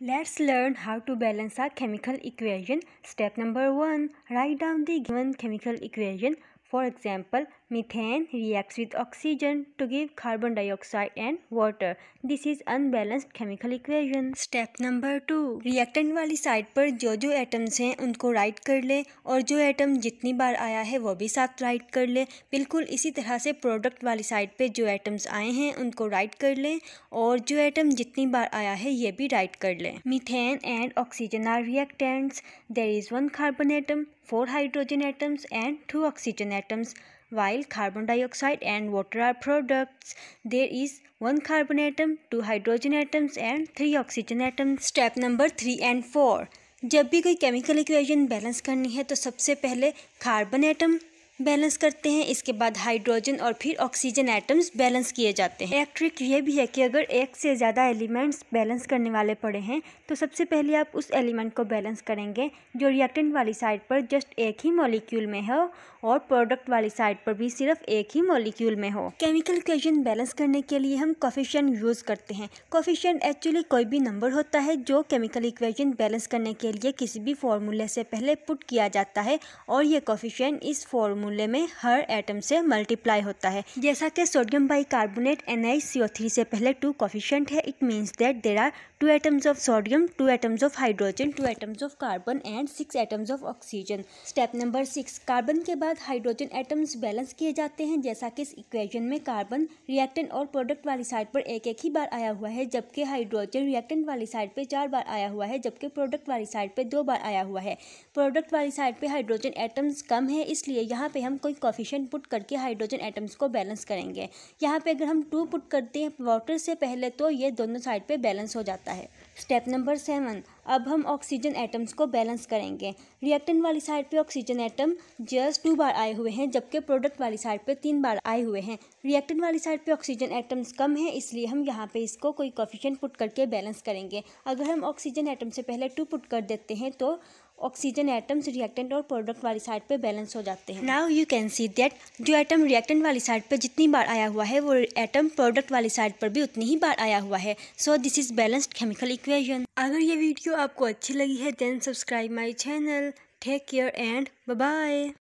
Let's learn how to balance a chemical equation. Step number 1. Write down the given chemical equation. For example methane reacts with oxygen to give carbon dioxide and water this is unbalanced chemical equation. Step number two reactant वाली side पर जो जो atoms हैं उनको right कर ले और जो एटम जितनी बार आया है वो भी साथ राइट कर ले बिल्कुल इसी तरह से प्रोडक्ट वाली साइड पर जो एटम्स आए हैं उनको राइट कर लें और जो एटम जितनी बार आया है ये भी राइट कर लें methane and oxygen are reactants there is one carbon atom four hydrogen atoms and two oxygen atoms while carbon dioxide and water are products there is one carbon atom two hydrogen atoms and three oxygen atoms step number 3 and 4 जब भी कोई chemical equation balance करनी है तो सबसे पहले carbon atom balance करते हैं इसके बाद हाइड्रोजन और फिर ऑक्सीजन एटम्स बैलेंस किए जाते हैं एक ट्रिक ये भी है कि अगर एक से ज़्यादा एलिमेंट्स बैलेंस करने वाले पड़े हैं तो सबसे पहले आप उस एलिमेंट को बैलेंस करेंगे जो रिएक्टेंट वाली साइड पर जस्ट एक ही मॉलिक्यूल में हो और प्रोडक्ट वाली साइड पर भी सिर्फ एक ही मॉलिक्यूल में हो केमिकल इक्वेशन बैलेंस करने के लिए हम कॉफिशन यूज़ करते हैं कॉफिशन एक्चुअली कोई भी नंबर होता है जो केमिकल इक्वेशन बैलेंस करने के लिए किसी भी फॉर्मूले से पहले पुट किया जाता है और ये कॉफिशन इस फॉर्मूले फार्मूले में हर एटम से मल्टीप्लाई होता है जैसा कि सोडियम बाई कार्बोनेट NiCO3 से पहले टू कॉफिशेंट है it means that there are two atoms of sodium two atoms of hydrogen two atoms of carbon and six atoms of oxygen step number six carbon के बाद hydrogen atoms balance किए जाते हैं जैसा कि इस equation में कार्बन रिएक्टेंट और प्रोडक्ट वाली साइड पर एक एक ही बार आया हुआ है जबकि हाइड्रोजन रिएक्टेंट वाली साइड पर चार बार आया हुआ है जबकि प्रोडक्ट वाली साइड पर दो बार आया हुआ है प्रोडक्ट वाली साइड पर हाइड्रोजन एटम्स कम है इसलिए यहाँ पे पे हम कोई कॉफिशेंट पुट करके हाइड्रोजन एटम्स को बैलेंस करेंगे यहाँ पे अगर हम टू पुट करते हैं वाटर से पहले तो ये दोनों साइड पे बैलेंस हो जाता है स्टेप नंबर सेवन अब हम ऑक्सीजन एटम्स को बैलेंस करेंगे रिएक्टेंट वाली साइड पे ऑक्सीजन एटम जस्ट टू बार आए हुए हैं जबकि प्रोडक्ट वाली साइड पे तीन बार आए हुए हैं रिएक्टेंट वाली साइड पे ऑक्सीजन एटम्स कम है इसलिए हम यहाँ पे इसको कोई कॉफिशेंट पुट करके बैलेंस करेंगे अगर हम ऑक्सीजन एटम से पहले टू पुट कर देते हैं तो ऑक्सीजन एटम्स रिएक्टेंट और प्रोडक्ट वाली साइड पे बैलेंस हो जाते हैं now you can see that जो एटम रिएक्टेंट वाली साइड पे जितनी बार आया हुआ है वो एटम प्रोडक्ट वाली साइड पर भी उतनी ही बार आया हुआ है so this is balanced chemical equation equation अगर ये वीडियो आपको अच्छी लगी है then subscribe my channel take care and bye